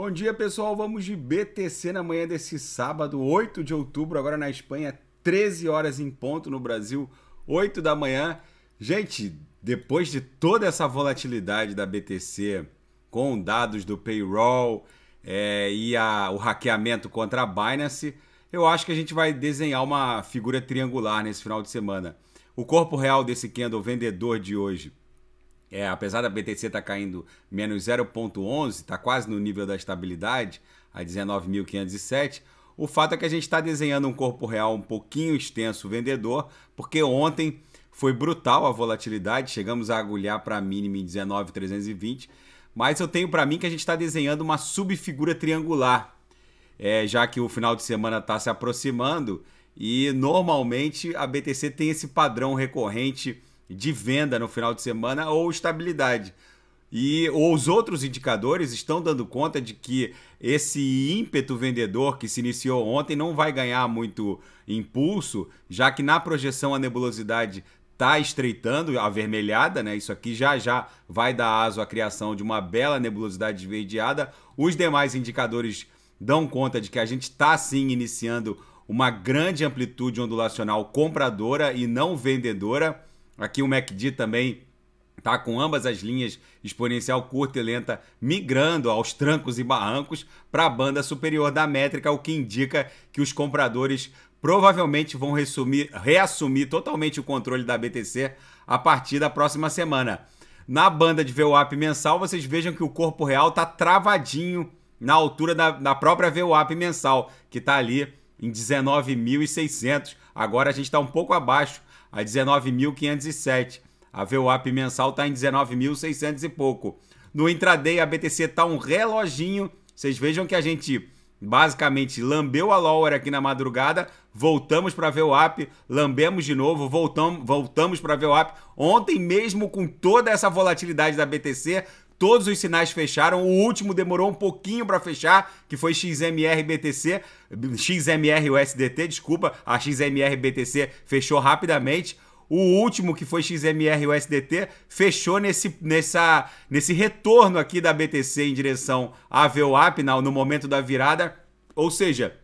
Bom dia, pessoal. Vamos de BTC na manhã desse sábado, 8 de outubro, agora na Espanha, 13 horas em ponto no Brasil, 8 da manhã. Gente, depois de toda essa volatilidade da BTC com dados do payroll é, e a, o hackeamento contra a Binance, eu acho que a gente vai desenhar uma figura triangular nesse final de semana. O corpo real desse candle vendedor de hoje é, apesar da BTC estar tá caindo menos 0,11, está quase no nível da estabilidade, a 19.507, o fato é que a gente está desenhando um corpo real um pouquinho extenso vendedor, porque ontem foi brutal a volatilidade, chegamos a agulhar para a mínima em 19.320, mas eu tenho para mim que a gente está desenhando uma subfigura triangular, é, já que o final de semana está se aproximando e normalmente a BTC tem esse padrão recorrente de venda no final de semana ou estabilidade. E os outros indicadores estão dando conta de que esse ímpeto vendedor que se iniciou ontem não vai ganhar muito impulso, já que na projeção a nebulosidade está estreitando, avermelhada, né? Isso aqui já já vai dar aso à criação de uma bela nebulosidade esverdeada. Os demais indicadores dão conta de que a gente está sim iniciando uma grande amplitude ondulacional compradora e não vendedora. Aqui o MACD também tá com ambas as linhas exponencial curta e lenta migrando aos trancos e barrancos para a banda superior da métrica, o que indica que os compradores provavelmente vão resumir, reassumir totalmente o controle da BTC a partir da próxima semana. Na banda de VWAP mensal, vocês vejam que o corpo real está travadinho na altura da, da própria VWAP mensal, que está ali em 19.600. Agora a gente está um pouco abaixo, a 19.507. A VWAP mensal está em 19.600 e pouco. No intraday, a BTC está um reloginho. Vocês vejam que a gente basicamente lambeu a lower aqui na madrugada, voltamos para ver o app, lambemos de novo, voltamos voltamos para ver o app. Ontem mesmo com toda essa volatilidade da BTC, todos os sinais fecharam. O último demorou um pouquinho para fechar, que foi XMR BTC, XMR USDT, desculpa, a XMR BTC fechou rapidamente. O último, que foi XMR USDT, fechou nesse, nessa, nesse retorno aqui da BTC em direção à VWAP no momento da virada. Ou seja,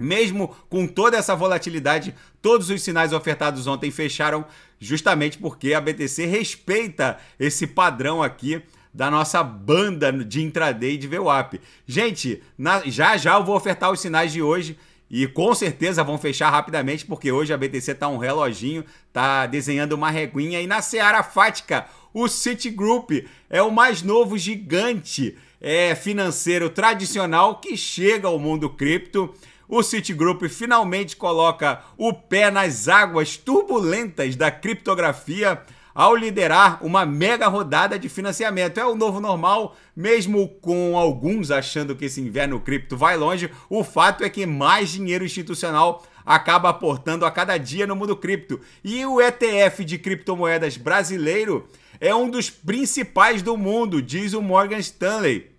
mesmo com toda essa volatilidade, todos os sinais ofertados ontem fecharam justamente porque a BTC respeita esse padrão aqui da nossa banda de intraday de VWAP. Gente, na, já já eu vou ofertar os sinais de hoje e com certeza vão fechar rapidamente, porque hoje a BTC tá um reloginho, tá desenhando uma reguinha e na Seara Fática, o Citigroup é o mais novo gigante é, financeiro tradicional que chega ao mundo cripto. O Citigroup finalmente coloca o pé nas águas turbulentas da criptografia ao liderar uma mega rodada de financiamento. É o novo normal, mesmo com alguns achando que esse inverno cripto vai longe, o fato é que mais dinheiro institucional acaba aportando a cada dia no mundo cripto. E o ETF de criptomoedas brasileiro é um dos principais do mundo, diz o Morgan Stanley.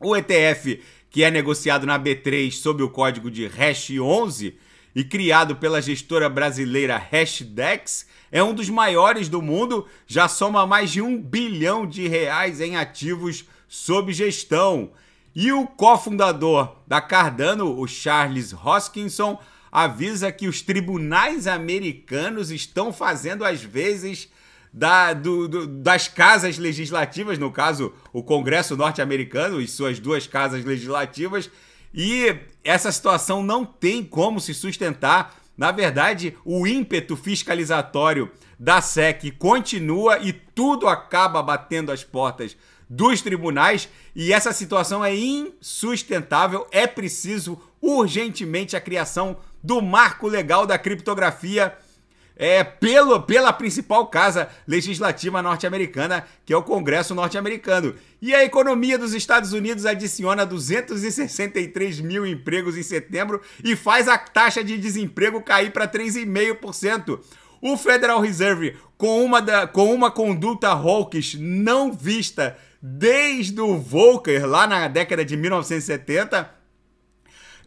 O ETF, que é negociado na B3 sob o código de hash 11, e criado pela gestora brasileira Hashdex, é um dos maiores do mundo, já soma mais de um bilhão de reais em ativos sob gestão. E o cofundador da Cardano, o Charles Hoskinson, avisa que os tribunais americanos estão fazendo às vezes da, do, do, das casas legislativas, no caso o Congresso norte-americano e suas duas casas legislativas, e essa situação não tem como se sustentar. Na verdade, o ímpeto fiscalizatório da SEC continua e tudo acaba batendo as portas dos tribunais e essa situação é insustentável. É preciso urgentemente a criação do marco legal da criptografia é, pelo, pela principal casa legislativa norte-americana, que é o Congresso norte-americano. E a economia dos Estados Unidos adiciona 263 mil empregos em setembro e faz a taxa de desemprego cair para 3,5%. O Federal Reserve, com uma, da, com uma conduta hawkish não vista desde o Volcker, lá na década de 1970,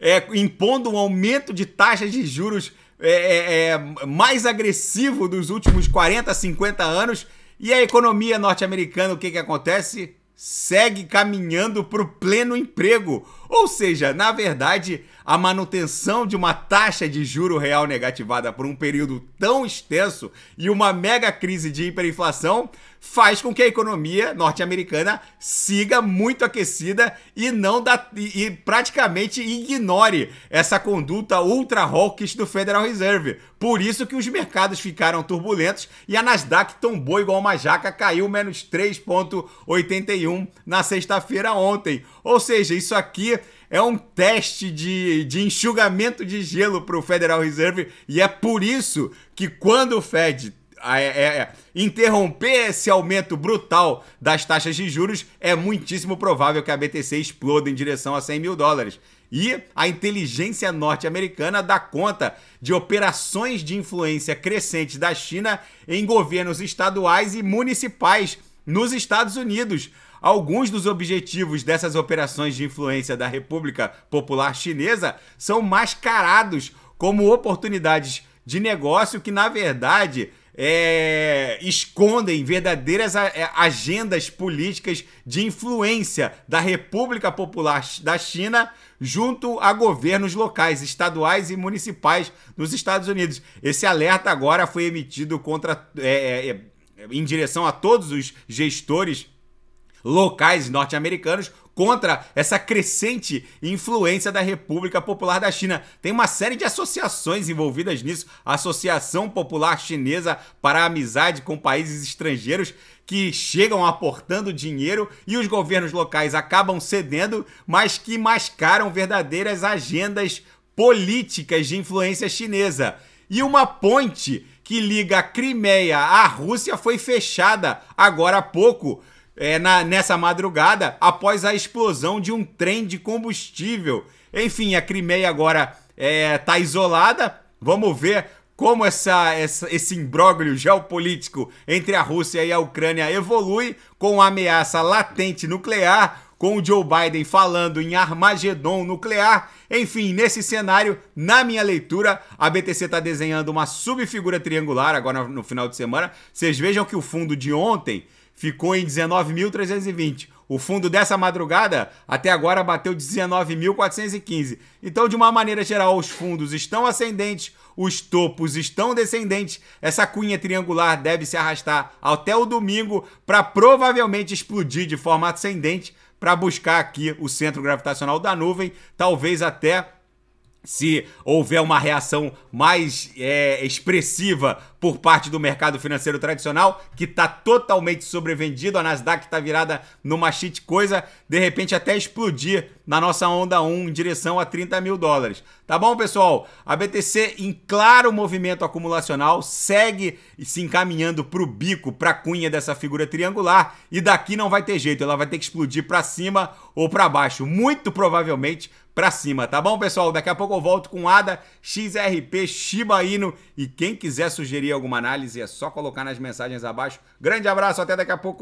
é, impondo um aumento de taxas de juros é, é, é, mais agressivo dos últimos 40, 50 anos. E a economia norte-americana, o que, que acontece? Segue caminhando para o pleno emprego. Ou seja, na verdade, a manutenção de uma taxa de juro real negativada por um período tão extenso e uma mega crise de hiperinflação faz com que a economia norte-americana siga muito aquecida e não dá, e, e praticamente ignore essa conduta ultra hawkish do Federal Reserve. Por isso que os mercados ficaram turbulentos e a Nasdaq tombou igual uma jaca, caiu menos 3.81 na sexta-feira ontem. Ou seja, isso aqui é um teste de, de enxugamento de gelo para o Federal Reserve e é por isso que quando o Fed ah, é, é, é, interromper esse aumento brutal das taxas de juros, é muitíssimo provável que a BTC exploda em direção a 100 mil dólares. E a inteligência norte-americana dá conta de operações de influência crescente da China em governos estaduais e municipais nos Estados Unidos. Alguns dos objetivos dessas operações de influência da República Popular Chinesa são mascarados como oportunidades de negócio que, na verdade, é, escondem verdadeiras é, agendas políticas de influência da República Popular da China junto a governos locais, estaduais e municipais nos Estados Unidos. Esse alerta agora foi emitido contra, é, é, é em direção a todos os gestores locais norte-americanos contra essa crescente influência da República Popular da China. Tem uma série de associações envolvidas nisso, Associação Popular Chinesa para a Amizade com Países Estrangeiros, que chegam aportando dinheiro e os governos locais acabam cedendo, mas que mascaram verdadeiras agendas políticas de influência chinesa. E uma ponte que liga a Crimeia à Rússia foi fechada agora há pouco é, na, nessa madrugada após a explosão de um trem de combustível. Enfim, a Crimeia agora está é, tá isolada. Vamos ver como essa, essa, esse imbróglio geopolítico entre a Rússia e a Ucrânia evolui com a ameaça latente nuclear, com o Joe Biden falando em Armagedon nuclear. Enfim, nesse cenário, na minha leitura, a BTC está desenhando uma subfigura triangular agora no final de semana. Vocês vejam que o fundo de ontem ficou em 19.320. O fundo dessa madrugada até agora bateu 19.415. Então, de uma maneira geral, os fundos estão ascendentes, os topos estão descendentes. Essa cunha triangular deve se arrastar até o domingo para provavelmente explodir de forma ascendente para buscar aqui o centro gravitacional da nuvem, talvez até se houver uma reação mais é, expressiva por parte do mercado financeiro tradicional, que está totalmente sobrevendido, a Nasdaq está virada numa shit coisa, de repente até explodir na nossa onda 1 em direção a 30 mil dólares. Tá bom, pessoal? A BTC em claro movimento acumulacional segue se encaminhando para o bico, para a cunha dessa figura triangular e daqui não vai ter jeito, ela vai ter que explodir para cima ou para baixo, muito provavelmente pra cima, tá bom, pessoal? Daqui a pouco eu volto com ADA, XRP, Shiba Inu e quem quiser sugerir alguma análise é só colocar nas mensagens abaixo. Grande abraço, até daqui a pouco.